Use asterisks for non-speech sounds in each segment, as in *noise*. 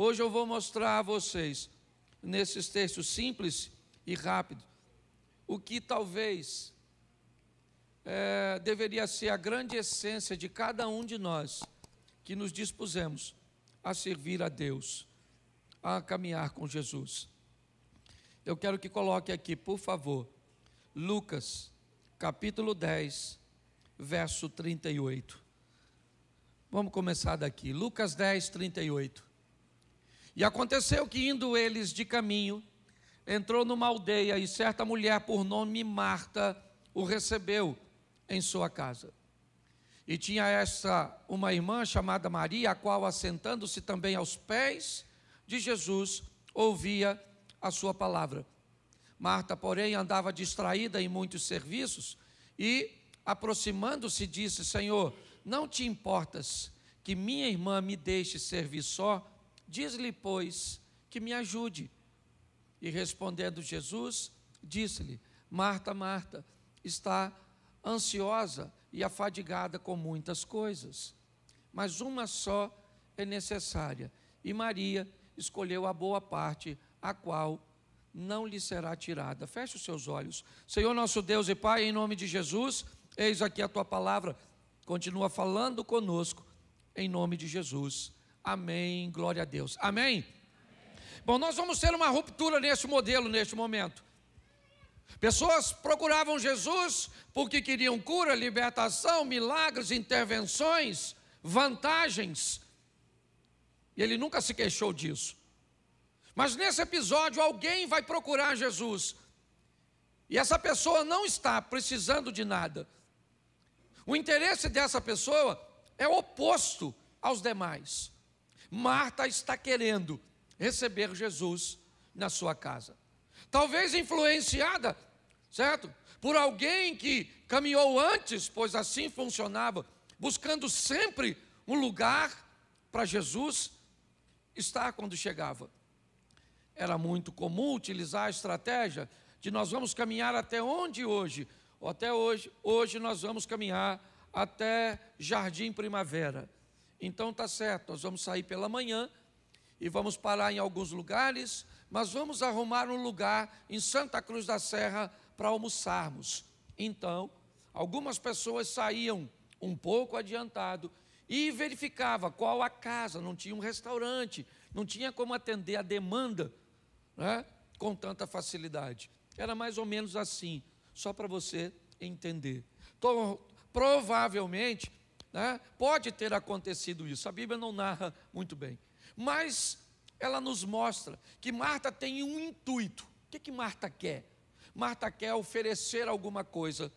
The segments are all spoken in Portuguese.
Hoje eu vou mostrar a vocês, nesses textos simples e rápidos, o que talvez é, deveria ser a grande essência de cada um de nós que nos dispusemos a servir a Deus, a caminhar com Jesus. Eu quero que coloque aqui, por favor, Lucas, capítulo 10, verso 38. Vamos começar daqui. Lucas 10, 38. E aconteceu que, indo eles de caminho, entrou numa aldeia e certa mulher, por nome Marta, o recebeu em sua casa. E tinha essa uma irmã chamada Maria, a qual, assentando-se também aos pés de Jesus, ouvia a sua palavra. Marta, porém, andava distraída em muitos serviços e, aproximando-se, disse: Senhor, não te importas que minha irmã me deixe servir só? Diz-lhe, pois, que me ajude. E respondendo Jesus, disse-lhe: Marta, Marta, está ansiosa e afadigada com muitas coisas, mas uma só é necessária. E Maria escolheu a boa parte, a qual não lhe será tirada. Feche os seus olhos. Senhor nosso Deus e Pai, em nome de Jesus, eis aqui a tua palavra. Continua falando conosco, em nome de Jesus. Amém. Glória a Deus. Amém. Bom, nós vamos ter uma ruptura nesse modelo, neste momento. Pessoas procuravam Jesus porque queriam cura, libertação, milagres, intervenções, vantagens. E ele nunca se queixou disso. Mas nesse episódio, alguém vai procurar Jesus. E essa pessoa não está precisando de nada. O interesse dessa pessoa é oposto aos demais. Marta está querendo receber Jesus na sua casa. Talvez influenciada, certo? Por alguém que caminhou antes, pois assim funcionava, buscando sempre um lugar para Jesus estar quando chegava. Era muito comum utilizar a estratégia de nós vamos caminhar até onde hoje? Ou até hoje, hoje nós vamos caminhar até Jardim Primavera. Então tá certo, nós vamos sair pela manhã e vamos parar em alguns lugares, mas vamos arrumar um lugar em Santa Cruz da Serra para almoçarmos. Então, algumas pessoas saíam um pouco adiantado e verificava qual a casa, não tinha um restaurante, não tinha como atender a demanda né, com tanta facilidade. Era mais ou menos assim, só para você entender. Então, provavelmente né? Pode ter acontecido isso, a Bíblia não narra muito bem. Mas ela nos mostra que Marta tem um intuito. O que, que Marta quer? Marta quer oferecer alguma coisa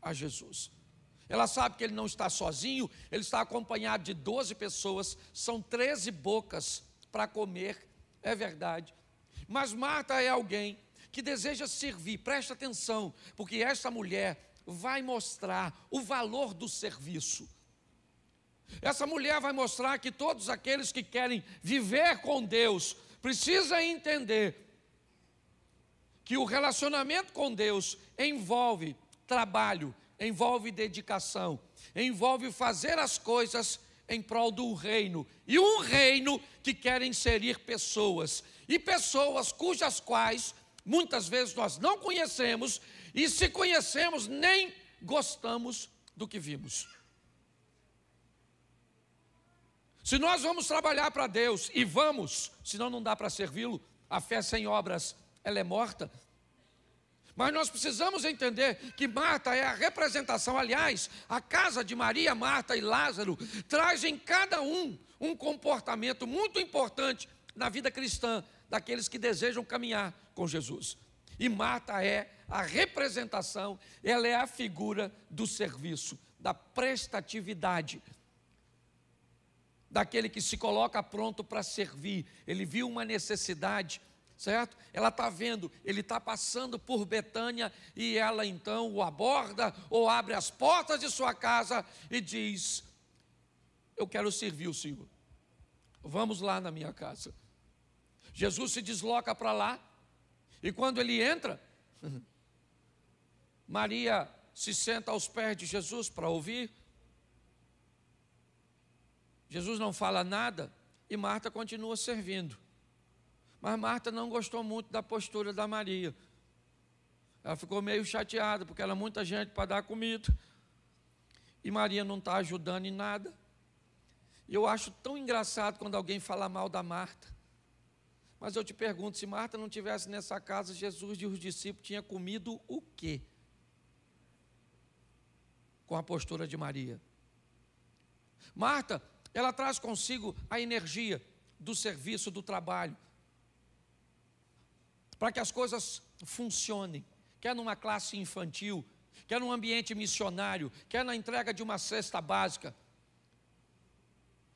a Jesus. Ela sabe que ele não está sozinho, ele está acompanhado de 12 pessoas, são 13 bocas para comer, é verdade. Mas Marta é alguém que deseja servir, preste atenção, porque esta mulher vai mostrar o valor do serviço. Essa mulher vai mostrar que todos aqueles que querem viver com Deus precisam entender que o relacionamento com Deus envolve trabalho, envolve dedicação, envolve fazer as coisas em prol do reino. E um reino que quer inserir pessoas. E pessoas cujas quais muitas vezes nós não conhecemos, e se conhecemos, nem gostamos do que vimos. Se nós vamos trabalhar para Deus e vamos, senão não dá para servi-lo, a fé sem obras, ela é morta. Mas nós precisamos entender que Marta é a representação, aliás, a casa de Maria, Marta e Lázaro traz em cada um um comportamento muito importante na vida cristã daqueles que desejam caminhar com Jesus. E Marta é a representação, ela é a figura do serviço, da prestatividade daquele que se coloca pronto para servir. Ele viu uma necessidade, certo? Ela está vendo, ele está passando por Betânia e ela então o aborda ou abre as portas de sua casa e diz: Eu quero servir o Senhor. Vamos lá na minha casa. Jesus se desloca para lá e quando ele entra, *laughs* Maria se senta aos pés de Jesus para ouvir Jesus não fala nada e Marta continua servindo. Mas Marta não gostou muito da postura da Maria. Ela ficou meio chateada, porque era muita gente para dar comida. E Maria não está ajudando em nada. E eu acho tão engraçado quando alguém fala mal da Marta. Mas eu te pergunto, se Marta não tivesse nessa casa, Jesus e os discípulos tinham comido o quê? Com a postura de Maria. Marta ela traz consigo a energia do serviço, do trabalho, para que as coisas funcionem. Quer numa classe infantil, quer num ambiente missionário, quer na entrega de uma cesta básica,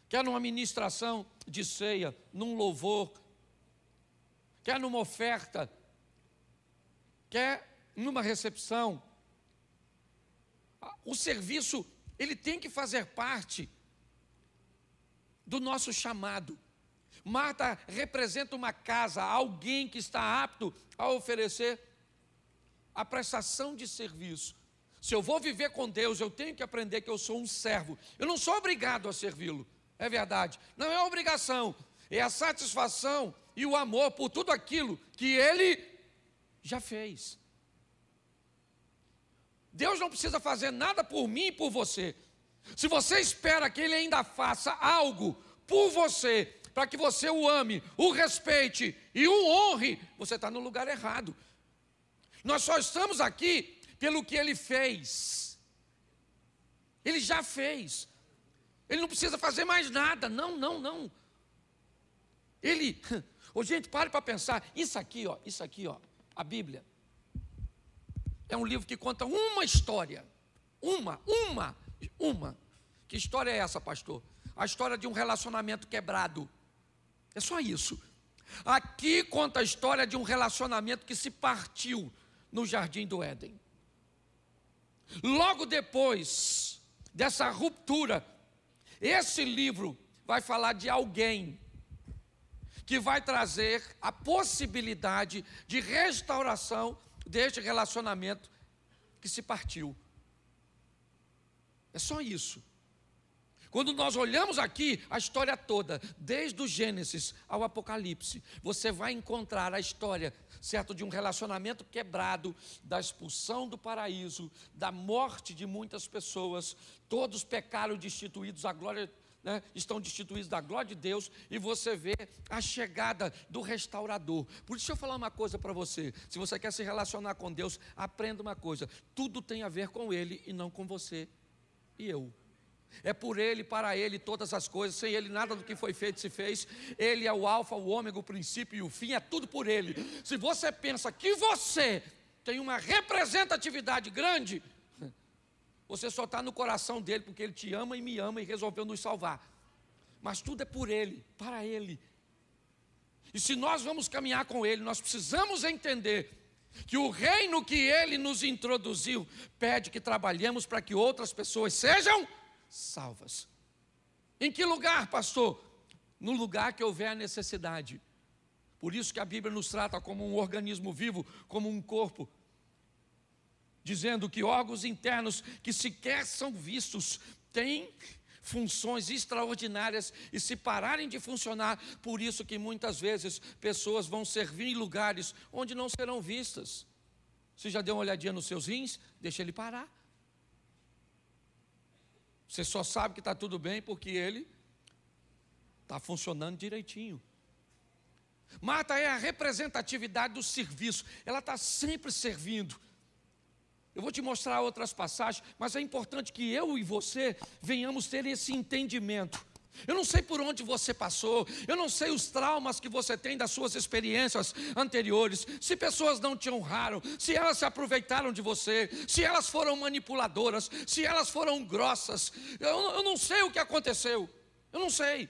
quer numa ministração de ceia, num louvor, quer numa oferta, quer numa recepção. O serviço, ele tem que fazer parte do nosso chamado. Marta representa uma casa, alguém que está apto a oferecer a prestação de serviço. Se eu vou viver com Deus, eu tenho que aprender que eu sou um servo. Eu não sou obrigado a servi-lo, é verdade. Não é obrigação, é a satisfação e o amor por tudo aquilo que ele já fez. Deus não precisa fazer nada por mim e por você. Se você espera que ele ainda faça algo por você, para que você o ame, o respeite e o honre, você está no lugar errado. Nós só estamos aqui pelo que ele fez. Ele já fez. Ele não precisa fazer mais nada. Não, não, não. Ele. oh, *laughs* gente, pare para pensar. Isso aqui, ó, isso aqui, ó, a Bíblia. É um livro que conta uma história. Uma, uma uma. Que história é essa, pastor? A história de um relacionamento quebrado. É só isso. Aqui conta a história de um relacionamento que se partiu no jardim do Éden. Logo depois dessa ruptura, esse livro vai falar de alguém que vai trazer a possibilidade de restauração deste relacionamento que se partiu é só isso. Quando nós olhamos aqui a história toda, desde o Gênesis ao Apocalipse, você vai encontrar a história, certo, de um relacionamento quebrado, da expulsão do paraíso, da morte de muitas pessoas, todos pecaram destituídos da glória, né, estão destituídos da glória de Deus, e você vê a chegada do restaurador. Por isso, deixa eu falar uma coisa para você: se você quer se relacionar com Deus, aprenda uma coisa, tudo tem a ver com Ele e não com você e eu. É por Ele, para Ele, todas as coisas. Sem Ele, nada do que foi feito se fez. Ele é o Alfa, o Ômega, o princípio e o fim. É tudo por Ele. Se você pensa que você tem uma representatividade grande, você só está no coração dele, porque Ele te ama e me ama e resolveu nos salvar. Mas tudo é por Ele, para Ele. E se nós vamos caminhar com Ele, nós precisamos entender que o reino que ele nos introduziu pede que trabalhemos para que outras pessoas sejam salvas. Em que lugar, pastor? No lugar que houver necessidade. Por isso que a Bíblia nos trata como um organismo vivo, como um corpo, dizendo que órgãos internos que sequer são vistos têm funções extraordinárias e se pararem de funcionar, por isso que muitas vezes pessoas vão servir em lugares onde não serão vistas. Você já deu uma olhadinha nos seus rins? Deixa ele parar. Você só sabe que está tudo bem porque ele está funcionando direitinho. Marta é a representatividade do serviço, ela está sempre servindo. Eu vou te mostrar outras passagens, mas é importante que eu e você venhamos ter esse entendimento. Eu não sei por onde você passou, eu não sei os traumas que você tem das suas experiências anteriores, se pessoas não te honraram, se elas se aproveitaram de você, se elas foram manipuladoras, se elas foram grossas. Eu, eu não sei o que aconteceu, eu não sei.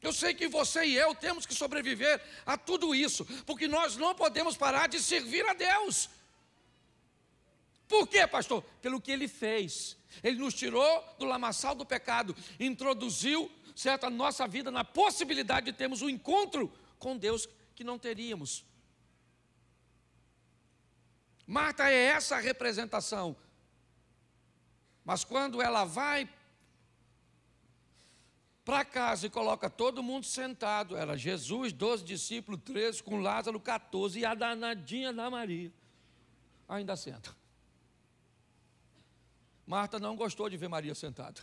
Eu sei que você e eu temos que sobreviver a tudo isso, porque nós não podemos parar de servir a Deus. Por quê, pastor? Pelo que ele fez. Ele nos tirou do lamaçal do pecado, introduziu certa a nossa vida na possibilidade de termos um encontro com Deus que não teríamos. Marta é essa a representação. Mas quando ela vai para casa e coloca todo mundo sentado, era Jesus, 12 discípulos, 13, com Lázaro, 14, e a danadinha da Maria, ainda senta. Marta não gostou de ver Maria sentada.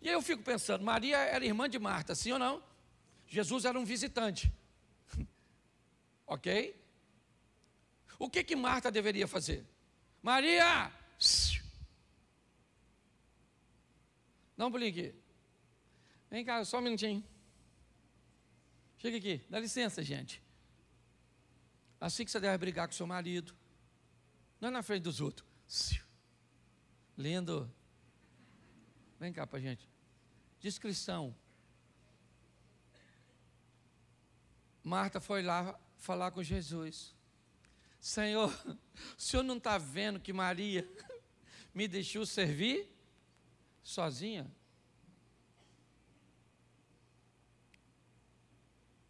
E aí eu fico pensando, Maria era irmã de Marta, sim ou não? Jesus era um visitante. *laughs* ok? O que que Marta deveria fazer? Maria! *sniffs* Não aqui. Vem cá, só um minutinho. Chega aqui, dá licença, gente. Assim que você deve brigar com seu marido, não é na frente dos outros. Lindo. Vem cá pra gente. Descrição. Marta foi lá falar com Jesus. Senhor, *laughs* o senhor não está vendo que Maria *laughs* me deixou servir sozinha?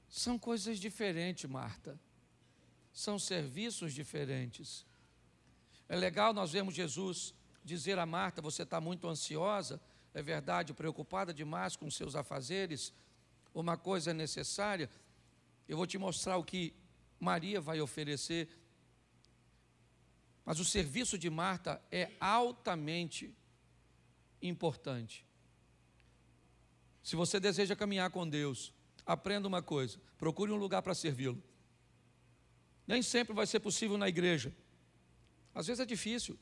São coisas diferentes, Marta. São serviços diferentes. É legal nós vermos Jesus dizer a Marta: Você está muito ansiosa, é verdade, preocupada demais com seus afazeres, uma coisa é necessária. Eu vou te mostrar o que Maria vai oferecer. Mas o serviço de Marta é altamente importante. Se você deseja caminhar com Deus, aprenda uma coisa: procure um lugar para servi-lo. Nem sempre vai ser possível na igreja, às vezes é difícil.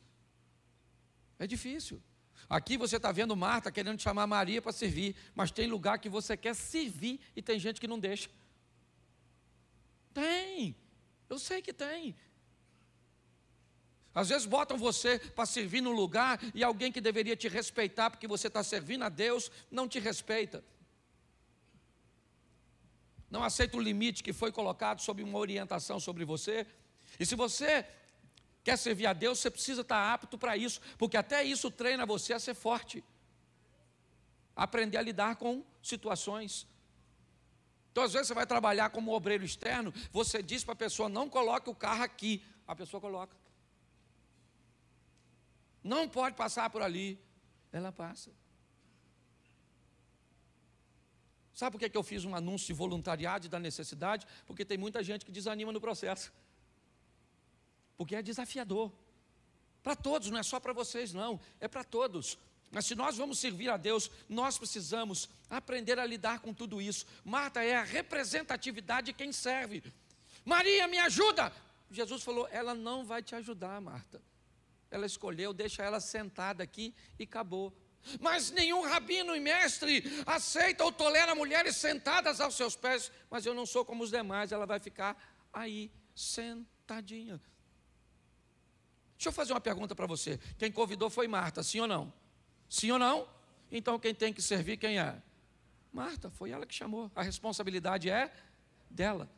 É difícil. Aqui você está vendo Marta querendo chamar Maria para servir, mas tem lugar que você quer servir e tem gente que não deixa. Tem, eu sei que tem. Às vezes botam você para servir num lugar e alguém que deveria te respeitar porque você está servindo a Deus não te respeita. Não aceita o limite que foi colocado sob uma orientação sobre você. E se você Quer servir a Deus, você precisa estar apto para isso, porque até isso treina você a ser forte, aprender a lidar com situações. Então, às vezes, você vai trabalhar como obreiro externo, você diz para a pessoa: não coloque o carro aqui, a pessoa coloca. Não pode passar por ali, ela passa. Sabe por que eu fiz um anúncio de voluntariado e da necessidade? Porque tem muita gente que desanima no processo o que é desafiador. Para todos, não é só para vocês, não, é para todos. Mas se nós vamos servir a Deus, nós precisamos aprender a lidar com tudo isso. Marta é a representatividade de quem serve. Maria, me ajuda! Jesus falou: ela não vai te ajudar, Marta. Ela escolheu, deixa ela sentada aqui e acabou. Mas nenhum rabino e mestre aceita ou tolera mulheres sentadas aos seus pés. Mas eu não sou como os demais, ela vai ficar aí, sentadinha. Deixa eu fazer uma pergunta para você. Quem convidou foi Marta, sim ou não? Sim ou não? Então quem tem que servir quem é? Marta, foi ela que chamou. A responsabilidade é dela.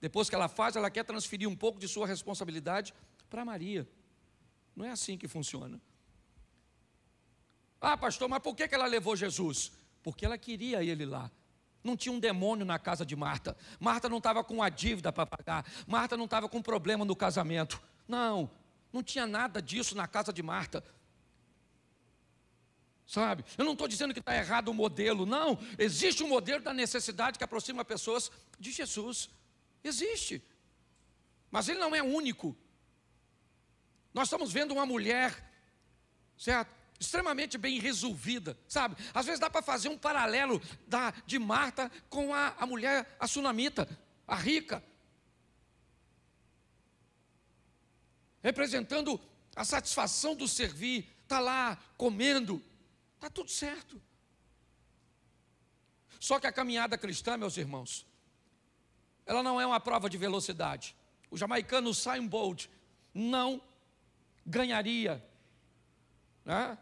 Depois que ela faz, ela quer transferir um pouco de sua responsabilidade para Maria. Não é assim que funciona. Ah, pastor, mas por que ela levou Jesus? Porque ela queria ele lá. Não tinha um demônio na casa de Marta. Marta não estava com a dívida para pagar. Marta não estava com problema no casamento. Não, não tinha nada disso na casa de Marta. Sabe? Eu não estou dizendo que está errado o modelo, não. Existe um modelo da necessidade que aproxima pessoas de Jesus. Existe. Mas ele não é único. Nós estamos vendo uma mulher, certo? Extremamente bem resolvida, sabe? Às vezes dá para fazer um paralelo da, de Marta com a, a mulher, a sunamita, a rica. representando a satisfação do servir, está lá comendo, está tudo certo. Só que a caminhada cristã, meus irmãos, ela não é uma prova de velocidade. O jamaicano Simon Bolt não ganharia né,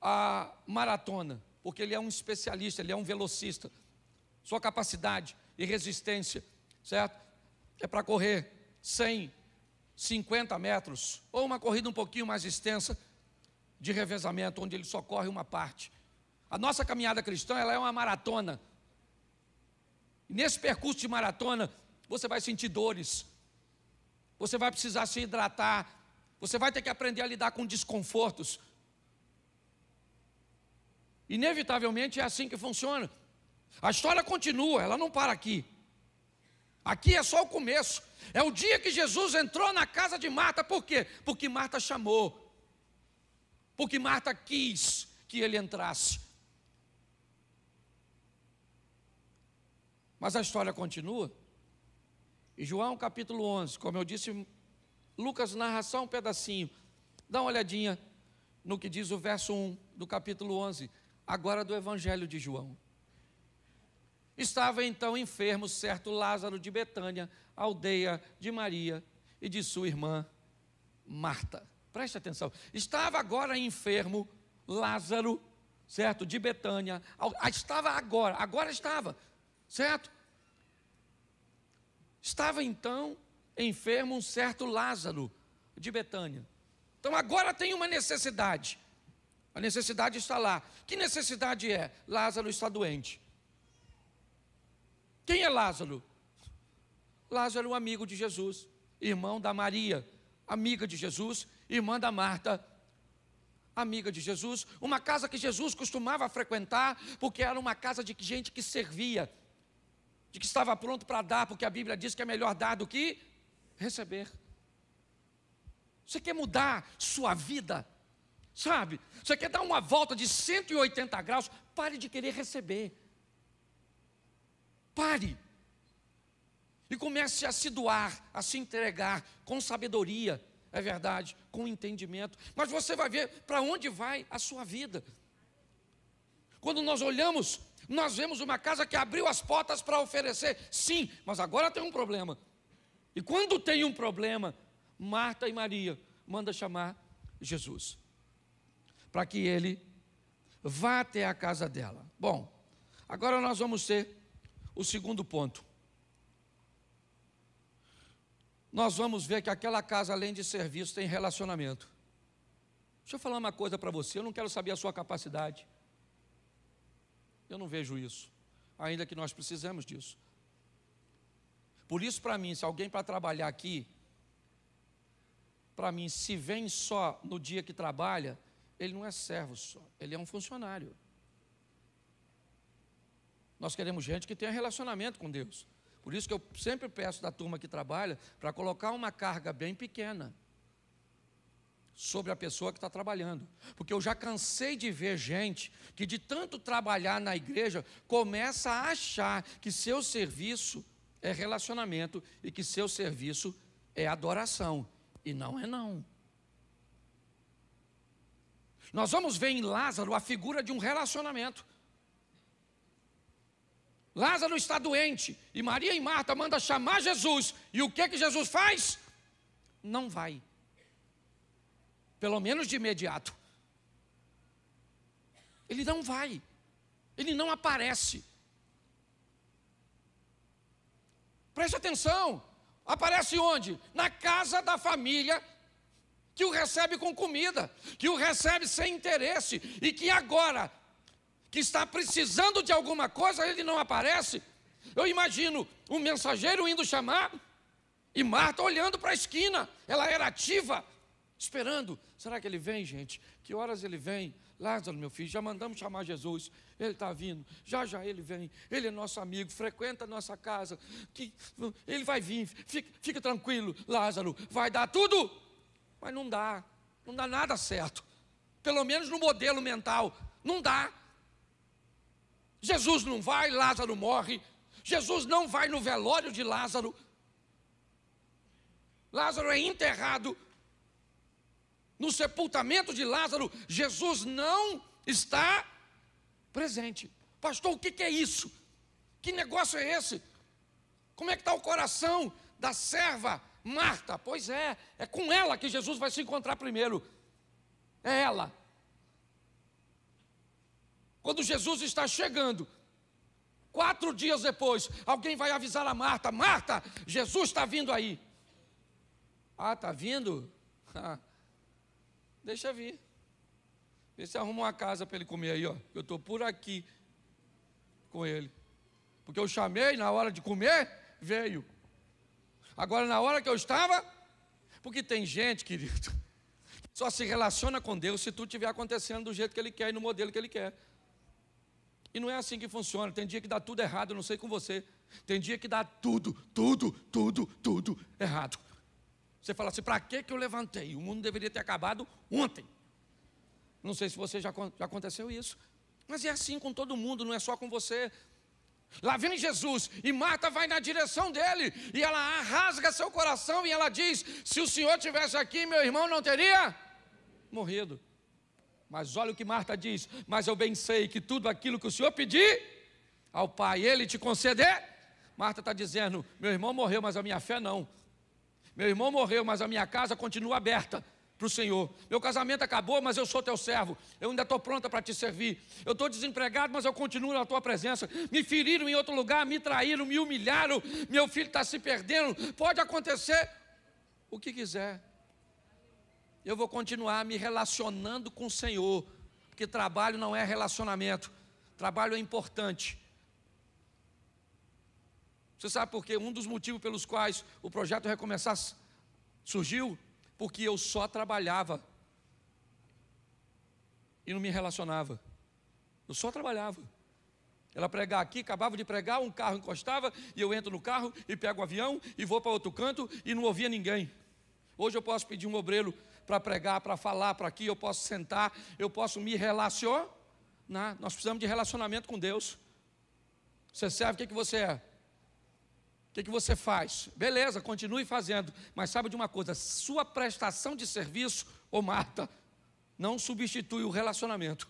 a maratona, porque ele é um especialista, ele é um velocista. Sua capacidade e resistência, certo? É para correr 100 50 metros, ou uma corrida um pouquinho mais extensa de revezamento, onde ele só corre uma parte. A nossa caminhada cristã ela é uma maratona. E nesse percurso de maratona, você vai sentir dores, você vai precisar se hidratar, você vai ter que aprender a lidar com desconfortos. Inevitavelmente é assim que funciona. A história continua, ela não para aqui. Aqui é só o começo. É o dia que Jesus entrou na casa de Marta, por quê? Porque Marta chamou. Porque Marta quis que ele entrasse. Mas a história continua. E João capítulo 11, como eu disse, Lucas narra só um pedacinho. Dá uma olhadinha no que diz o verso 1 do capítulo 11, agora do evangelho de João. Estava então enfermo certo Lázaro de Betânia, aldeia de Maria e de sua irmã Marta. Preste atenção. Estava agora enfermo Lázaro, certo, de Betânia. Ah, estava agora, agora estava, certo? Estava então enfermo um certo Lázaro de Betânia. Então agora tem uma necessidade. A necessidade está lá. Que necessidade é? Lázaro está doente. Quem é Lázaro? Lázaro é um amigo de Jesus, irmão da Maria, amiga de Jesus, irmã da Marta, amiga de Jesus, uma casa que Jesus costumava frequentar, porque era uma casa de gente que servia, de que estava pronto para dar, porque a Bíblia diz que é melhor dar do que receber. Você quer mudar sua vida? Sabe? Você quer dar uma volta de 180 graus? Pare de querer receber. Pare. E comece a se doar, a se entregar com sabedoria, é verdade, com entendimento. Mas você vai ver para onde vai a sua vida. Quando nós olhamos, nós vemos uma casa que abriu as portas para oferecer, sim, mas agora tem um problema. E quando tem um problema, Marta e Maria manda chamar Jesus para que ele vá até a casa dela. Bom, agora nós vamos ter o segundo ponto. Nós vamos ver que aquela casa, além de serviço, tem relacionamento. Deixa eu falar uma coisa para você, eu não quero saber a sua capacidade. Eu não vejo isso, ainda que nós precisemos disso. Por isso, para mim, se alguém para trabalhar aqui, para mim, se vem só no dia que trabalha, ele não é servo só, ele é um funcionário. Nós queremos gente que tenha relacionamento com Deus. Por isso que eu sempre peço da turma que trabalha para colocar uma carga bem pequena sobre a pessoa que está trabalhando. Porque eu já cansei de ver gente que, de tanto trabalhar na igreja, começa a achar que seu serviço é relacionamento e que seu serviço é adoração. E não é não. Nós vamos ver em Lázaro a figura de um relacionamento. Lázaro está doente e Maria e Marta mandam chamar Jesus. E o que que Jesus faz? Não vai. Pelo menos de imediato. Ele não vai. Ele não aparece. Preste atenção. Aparece onde? Na casa da família que o recebe com comida, que o recebe sem interesse e que agora que está precisando de alguma coisa, ele não aparece. Eu imagino um mensageiro indo chamar e Marta olhando para a esquina. Ela era ativa, esperando. Será que ele vem, gente? Que horas ele vem? Lázaro, meu filho, já mandamos chamar Jesus. Ele está vindo. Já já ele vem. Ele é nosso amigo, frequenta a nossa casa. Que, ele vai vir. Fica, fica tranquilo, Lázaro. Vai dar tudo. Mas não dá. Não dá nada certo. Pelo menos no modelo mental. Não dá. Jesus não vai, Lázaro morre. Jesus não vai no velório de Lázaro. Lázaro é enterrado. No sepultamento de Lázaro, Jesus não está presente. Pastor, o que é isso? Que negócio é esse? Como é que está o coração da serva Marta? Pois é, é com ela que Jesus vai se encontrar primeiro. É ela. Quando Jesus está chegando, quatro dias depois, alguém vai avisar a Marta: Marta, Jesus está vindo aí. Ah, está vindo? *laughs* Ah, deixa vir. Vê se arruma uma casa para ele comer aí, ó. Eu estou por aqui com ele. Porque eu chamei, na hora de comer, veio. Agora, na hora que eu estava, porque tem gente, querido, *laughs* só se relaciona com Deus se tudo estiver acontecendo do jeito que ele quer e no modelo que ele quer. E não é assim que funciona. Tem dia que dá tudo errado, eu não sei com você. Tem dia que dá tudo, tudo, tudo, tudo errado. Você fala assim: para que eu levantei? O mundo deveria ter acabado ontem. Não sei se você já, já aconteceu isso. Mas é assim com todo mundo, não é só com você. Lá vem Jesus e Marta vai na direção dele e ela rasga seu coração e ela diz: Se o Senhor tivesse aqui, meu irmão não teria morrido. Mas olha o que Marta diz: Mas eu bem sei que tudo aquilo que o Senhor pedir ao Pai, Ele te conceder. Marta está dizendo: Meu irmão morreu, mas a minha fé não. Meu irmão morreu, mas a minha casa continua aberta para o Senhor. Meu casamento acabou, mas eu sou teu servo. Eu ainda estou pronta para te servir. Eu estou desempregado, mas eu continuo na tua presença. Me feriram em outro lugar, me traíram, me humilharam. Meu filho está se perdendo. Pode acontecer o que quiser eu vou continuar me relacionando com o Senhor, porque trabalho não é relacionamento, trabalho é importante. Você sabe por quê? Um dos motivos pelos quais o projeto Recomeçar surgiu, porque eu só trabalhava e não me relacionava. Eu só trabalhava. Ela pregava aqui, acabava de pregar, um carro encostava, e eu entro no carro e pego o avião e vou para outro canto e não ouvia ninguém. Hoje eu posso pedir um obreiro para pregar, para falar, para aqui, eu posso sentar, eu posso me relacionar. Né? Nós precisamos de relacionamento com Deus. Você serve o que, é que você é? O que, é que você faz? Beleza, continue fazendo, mas sabe de uma coisa: sua prestação de serviço, ou Marta, não substitui o relacionamento.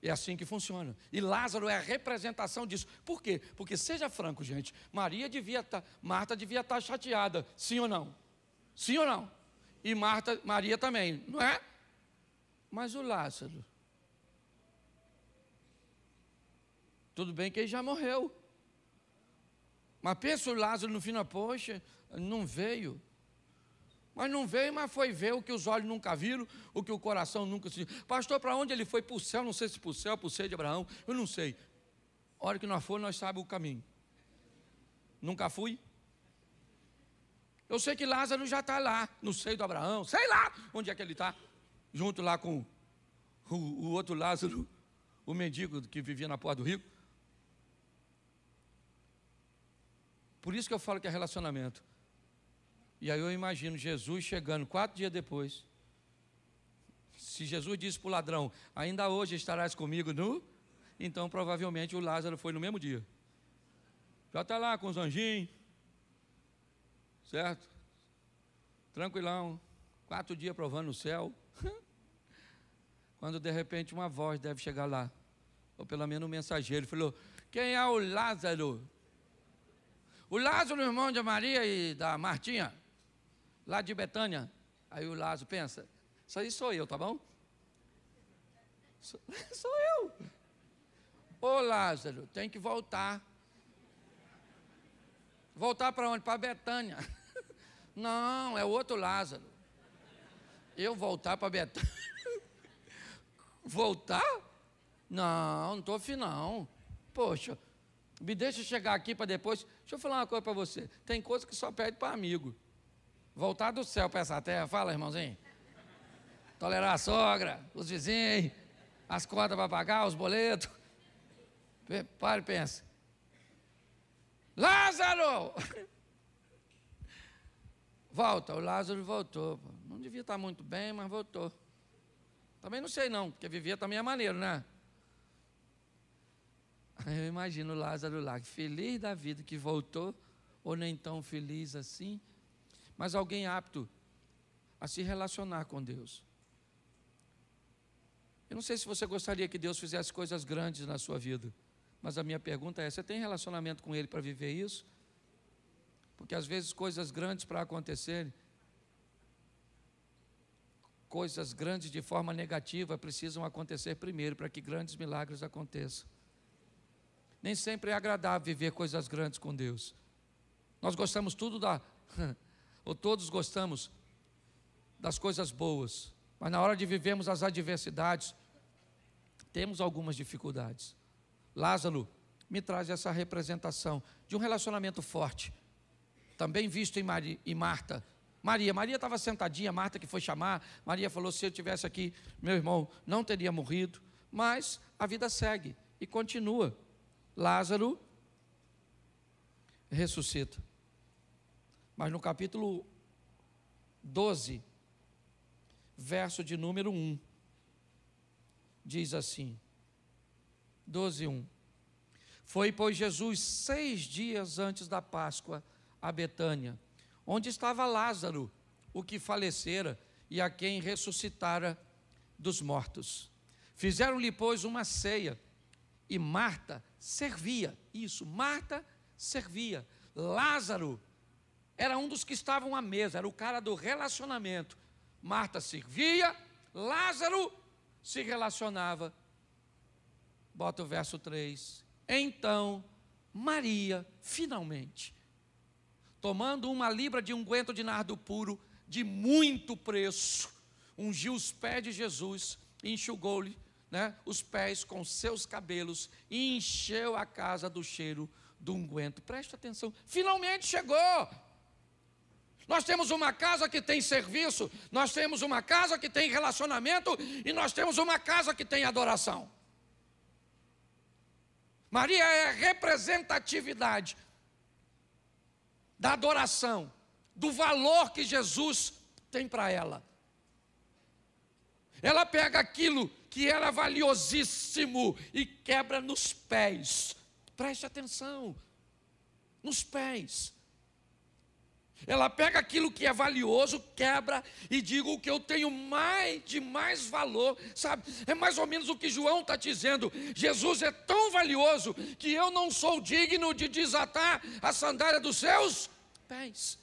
É assim que funciona. E Lázaro é a representação disso. Por quê? Porque, seja franco, gente, Maria devia estar, tá, Marta devia estar tá chateada, sim ou não? Sim ou não? e Marta, Maria também, não é? Mas o Lázaro. Tudo bem que ele já morreu. Mas pensa o Lázaro no final, poxa, não veio. Mas não veio, mas foi ver o que os olhos nunca viram, o que o coração nunca se. Pastor, para onde ele foi? Para o céu, não sei se para o céu, para o seio de Abraão, eu não sei. A hora que nós for, nós sabemos o caminho. Nunca fui, eu sei que Lázaro já está lá, no seio do Abraão, sei lá onde é que ele está, junto lá com o, o outro Lázaro, o mendigo que vivia na porta do rico. Por isso que eu falo que é relacionamento. E aí eu imagino Jesus chegando quatro dias depois. Se Jesus disse para o ladrão, ainda hoje estarás comigo no. Então provavelmente o Lázaro foi no mesmo dia. Já está lá com os anjinhos certo? Tranquilão, quatro dias provando o céu. *laughs* Quando de repente uma voz deve chegar lá, ou pelo menos um mensageiro, falou: Quem é o Lázaro? O Lázaro, irmão de Maria e da Martinha, lá de Betânia. Aí o Lázaro pensa: Isso aí sou eu, tá bom? Sou, *laughs* sou eu. Ô Lázaro, tem que voltar. Voltar para onde? Para Betânia. *laughs* Não, é outro Lázaro. Eu voltar para Betânia. voltar? Não, não estou afim, não. Poxa, me deixa chegar aqui para depois. Deixa eu falar uma coisa para você. Tem coisa que só pede para amigo. Voltar do céu para essa terra, fala, irmãozinho. Tolerar a sogra, os vizinhos, as contas para pagar, os boletos. Pare e pensa. Lázaro! Volta, o Lázaro voltou. Não devia estar muito bem, mas voltou. Também não sei não, porque vivia também é maneiro, né? Eu imagino o Lázaro lá, feliz da vida que voltou, ou nem tão feliz assim, mas alguém apto a se relacionar com Deus. Eu não sei se você gostaria que Deus fizesse coisas grandes na sua vida, mas a minha pergunta é: você tem relacionamento com Ele para viver isso? Porque às vezes coisas grandes para acontecerem, coisas grandes de forma negativa precisam acontecer primeiro para que grandes milagres aconteçam. Nem sempre é agradável viver coisas grandes com Deus. Nós gostamos tudo da, *laughs* ou todos gostamos das coisas boas, mas na hora de vivermos as adversidades, temos algumas dificuldades. Lázaro me traz essa representação de um relacionamento forte também visto em, Maria, em Marta. Maria, Maria estava sentadinha, Marta que foi chamar. Maria falou: se eu tivesse aqui, meu irmão não teria morrido. Mas a vida segue e continua. Lázaro ressuscita. Mas no capítulo 12, verso de número 1, diz assim: 12, 1. Foi, pois, Jesus seis dias antes da Páscoa a Betânia, onde estava Lázaro, o que falecera e a quem ressuscitara dos mortos. Fizeram-lhe, pois, uma ceia, e Marta servia. Isso, Marta servia. Lázaro era um dos que estavam à mesa, era o cara do relacionamento. Marta servia, Lázaro se relacionava. Bota o verso 3. Então, Maria, finalmente, tomando uma libra de unguento de nardo puro, de muito preço, ungiu os pés de Jesus, enxugou-lhe né, os pés com seus cabelos e encheu a casa do cheiro do unguento. Presta atenção, finalmente chegou. Nós temos uma casa que tem serviço, nós temos uma casa que tem relacionamento e nós temos uma casa que tem adoração. Maria é representatividade da adoração, do valor que Jesus tem para ela. Ela pega aquilo que era valiosíssimo e quebra nos pés. Preste atenção. Nos pés. Ela pega aquilo que é valioso, quebra e digo o que eu tenho mais de mais valor, sabe? É mais ou menos o que João está dizendo. Jesus é tão valioso que eu não sou digno de desatar a sandália dos seus pés.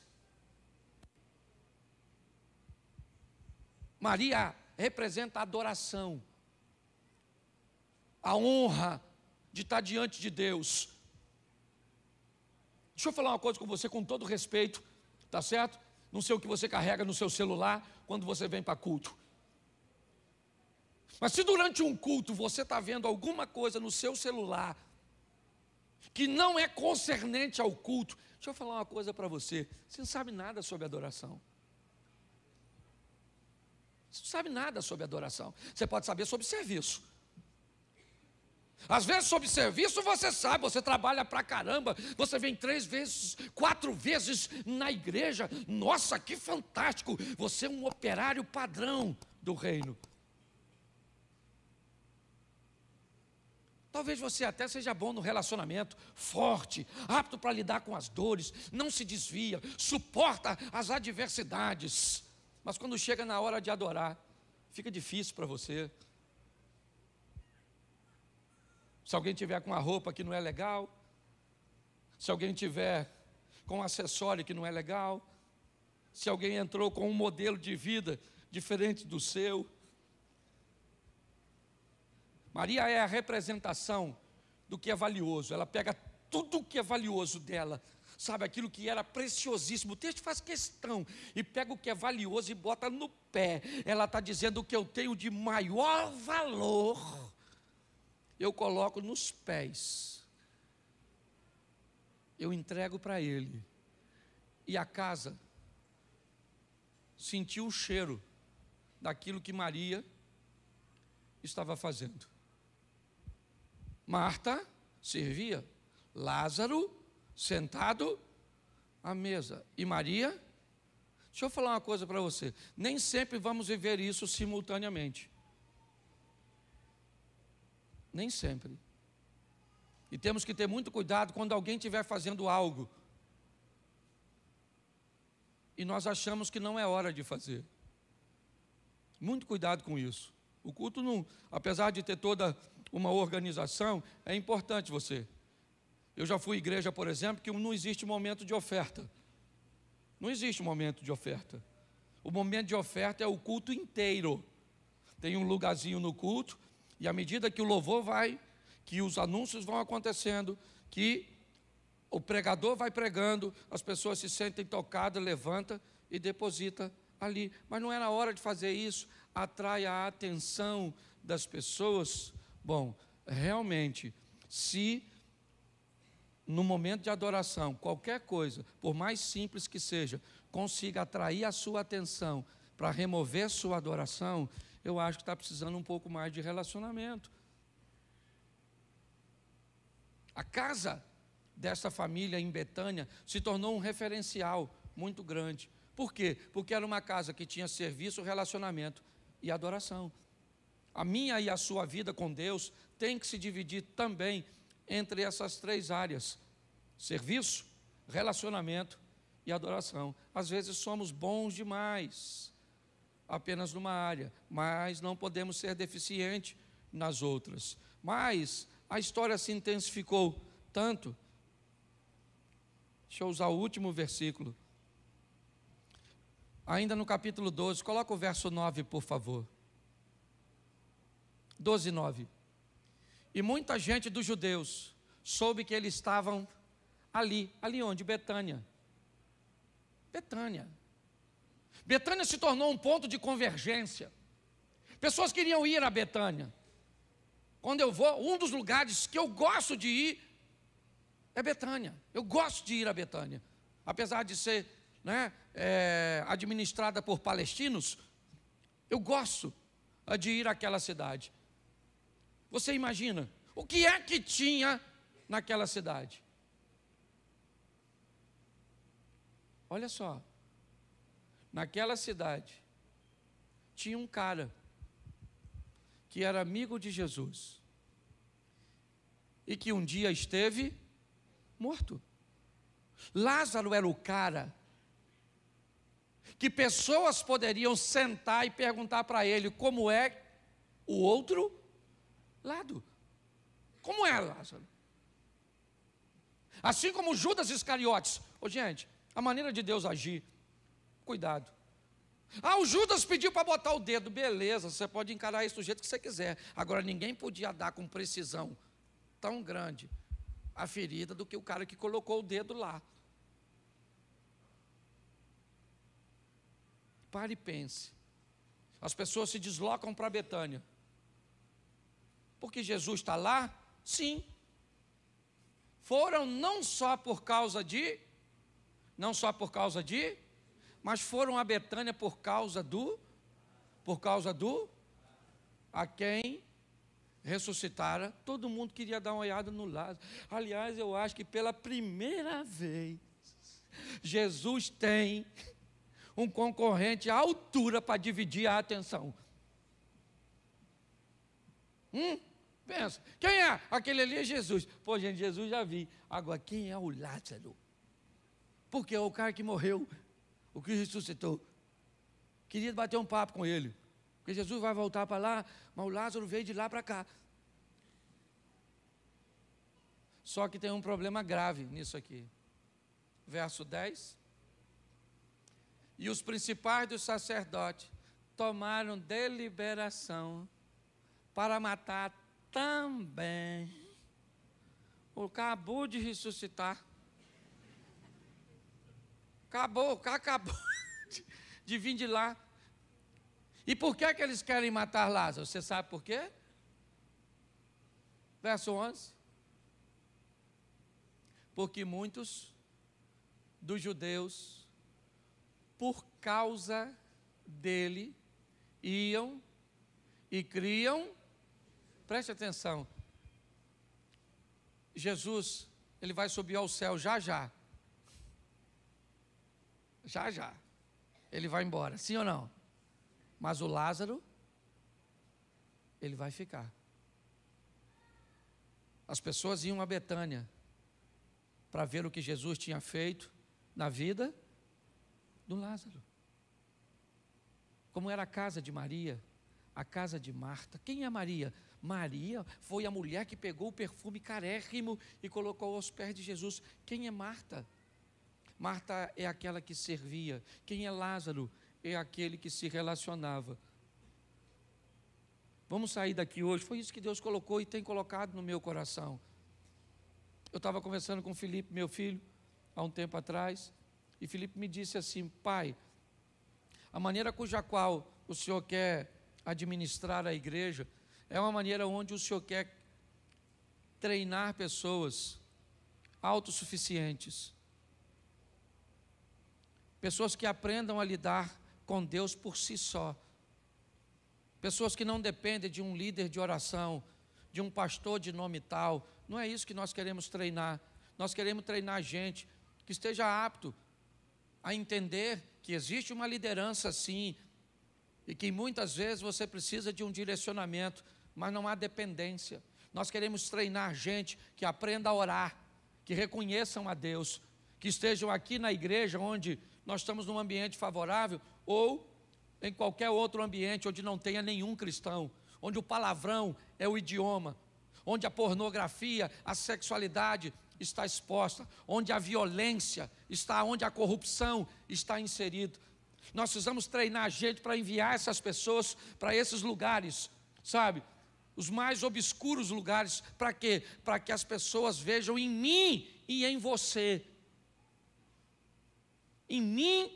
Maria representa a adoração, a honra de estar diante de Deus. Deixa eu falar uma coisa com você, com todo respeito, tá certo? Não sei o que você carrega no seu celular quando você vem para culto. Mas se durante um culto você está vendo alguma coisa no seu celular que não é concernente ao culto, Deixa eu falar uma coisa para você. Você não sabe nada sobre adoração. Você não sabe nada sobre adoração. Você pode saber sobre serviço. Às vezes, sobre serviço, você sabe, você trabalha pra caramba, você vem três vezes, quatro vezes na igreja. Nossa, que fantástico! Você é um operário padrão do reino. Talvez você até seja bom no relacionamento, forte, apto para lidar com as dores, não se desvia, suporta as adversidades. Mas quando chega na hora de adorar, fica difícil para você. Se alguém tiver com a roupa que não é legal, se alguém tiver com um acessório que não é legal, se alguém entrou com um modelo de vida diferente do seu, Maria é a representação do que é valioso. Ela pega tudo o que é valioso dela, sabe, aquilo que era preciosíssimo. O texto faz questão e pega o que é valioso e bota no pé. Ela está dizendo o que eu tenho de maior valor, eu coloco nos pés, eu entrego para ele. E a casa sentiu o cheiro daquilo que Maria estava fazendo. Marta servia, Lázaro sentado à mesa e Maria. Deixa eu falar uma coisa para você: nem sempre vamos viver isso simultaneamente. Nem sempre. E temos que ter muito cuidado quando alguém estiver fazendo algo e nós achamos que não é hora de fazer. Muito cuidado com isso. O culto não, apesar de ter toda uma organização, é importante você. Eu já fui igreja, por exemplo, que não existe momento de oferta. Não existe momento de oferta. O momento de oferta é o culto inteiro. Tem um lugarzinho no culto, e à medida que o louvor vai, que os anúncios vão acontecendo, que o pregador vai pregando, as pessoas se sentem tocadas, levanta e deposita ali. Mas não era hora de fazer isso. Atrai a atenção das pessoas Bom, realmente, se no momento de adoração, qualquer coisa, por mais simples que seja, consiga atrair a sua atenção para remover sua adoração, eu acho que está precisando um pouco mais de relacionamento. A casa dessa família em Betânia se tornou um referencial muito grande. Por quê? Porque era uma casa que tinha serviço, relacionamento e adoração a minha e a sua vida com Deus tem que se dividir também entre essas três áreas: serviço, relacionamento e adoração. Às vezes somos bons demais apenas numa área, mas não podemos ser deficientes nas outras. Mas a história se intensificou tanto. Deixa eu usar o último versículo. Ainda no capítulo 12, coloca o verso 9, por favor. 12, 9. E muita gente dos judeus soube que eles estavam ali, ali onde? Betânia. Betânia. Betânia se tornou um ponto de convergência. Pessoas queriam ir a Betânia. Quando eu vou, um dos lugares que eu gosto de ir é Betânia. Eu gosto de ir a Betânia. Apesar de ser né, é, administrada por palestinos, eu gosto de ir àquela cidade. Você imagina o que é que tinha naquela cidade? Olha só, naquela cidade tinha um cara que era amigo de Jesus e que um dia esteve morto. Lázaro era o cara que pessoas poderiam sentar e perguntar para ele como é o outro lado. Como é, Lázaro? Assim como Judas Iscariotes. Ô, gente, a maneira de Deus agir, cuidado. Ah, o Judas pediu para botar o dedo. Beleza, você pode encarar isso do jeito que você quiser. Agora, ninguém podia dar com precisão tão grande a ferida do que o cara que colocou o dedo lá. Pare e pense. As pessoas se deslocam para Betânia. Porque Jesus está lá? Sim. Foram não só por causa de, não só por causa de, mas foram a Betânia por causa do, por causa do, a quem ressuscitara. Todo mundo queria dar uma olhada no lado. Aliás, eu acho que pela primeira vez, Jesus tem um concorrente à altura para dividir a atenção. Hum? Pensa, quem é? Aquele ali é Jesus. Pô, gente, Jesus já vi. Agora, quem é o Lázaro? Porque é o cara que morreu, o que ressuscitou. Queria bater um papo com ele. Porque Jesus vai voltar para lá, mas o Lázaro veio de lá para cá. Só que tem um problema grave nisso aqui. Verso 10. E os principais dos sacerdotes tomaram deliberação para matar também. Acabou de ressuscitar. Acabou, acabou *laughs* de, de vir de lá. E por que, é que eles querem matar Lázaro? Você sabe por quê? Verso 11. Porque muitos dos judeus, por causa dele, iam e criam preste atenção. Jesus, ele vai subir ao céu já já. Já já. Ele vai embora, sim ou não? Mas o Lázaro, ele vai ficar. As pessoas iam a Betânia para ver o que Jesus tinha feito na vida do Lázaro. Como era a casa de Maria, a casa de Marta. Quem é Maria? Maria foi a mulher que pegou o perfume carérrimo e colocou aos pés de Jesus. Quem é Marta? Marta é aquela que servia. Quem é Lázaro? É aquele que se relacionava. Vamos sair daqui hoje. Foi isso que Deus colocou e tem colocado no meu coração. Eu estava conversando com Felipe, meu filho, há um tempo atrás, e Felipe me disse assim: Pai, a maneira cuja qual o senhor quer administrar a igreja é uma maneira onde o Senhor quer treinar pessoas autossuficientes. Pessoas que aprendam a lidar com Deus por si só. Pessoas que não dependem de um líder de oração, de um pastor de nome tal. Não é isso que nós queremos treinar. Nós queremos treinar gente que esteja apto a entender que existe uma liderança sim e que muitas vezes você precisa de um direcionamento mas não há dependência. Nós queremos treinar gente que aprenda a orar, que reconheçam a Deus, que estejam aqui na igreja onde nós estamos num ambiente favorável ou em qualquer outro ambiente onde não tenha nenhum cristão, onde o palavrão é o idioma, onde a pornografia, a sexualidade está exposta, onde a violência está, onde a corrupção está inserida. Nós precisamos treinar gente para enviar essas pessoas para esses lugares, sabe? os mais obscuros lugares, para quê? Para que as pessoas vejam em mim e em você. Em mim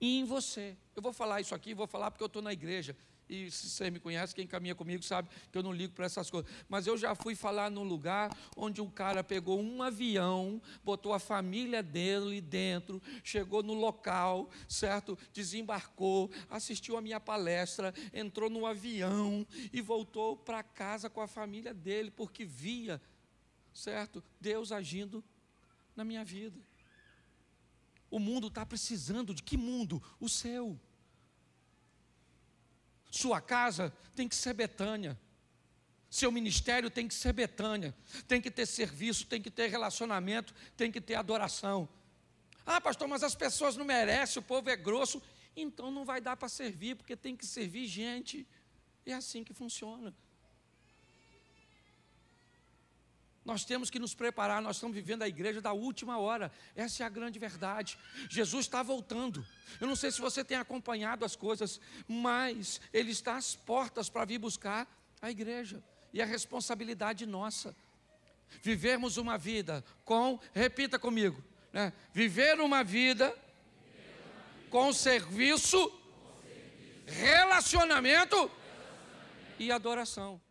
e em você. Eu vou falar isso aqui, vou falar porque eu estou na igreja. E se você me conhece, quem caminha comigo sabe que eu não ligo para essas coisas. Mas eu já fui falar num lugar onde um cara pegou um avião, botou a família dele dentro, chegou no local, certo? Desembarcou, assistiu a minha palestra, entrou no avião e voltou para casa com a família dele, porque via, certo? Deus agindo na minha vida. O mundo está precisando de que mundo? O seu. Sua casa tem que ser Betânia. Seu ministério tem que ser Betânia. Tem que ter serviço, tem que ter relacionamento, tem que ter adoração. Ah, pastor, mas as pessoas não merecem, o povo é grosso. Então não vai dar para servir, porque tem que servir gente. É assim que funciona. Nós temos que nos preparar, nós estamos vivendo a igreja da última hora, essa é a grande verdade. Jesus está voltando. Eu não sei se você tem acompanhado as coisas, mas Ele está às portas para vir buscar a igreja, e a é responsabilidade nossa. Vivermos uma vida com, repita comigo, né? viver uma vida com serviço, relacionamento e adoração.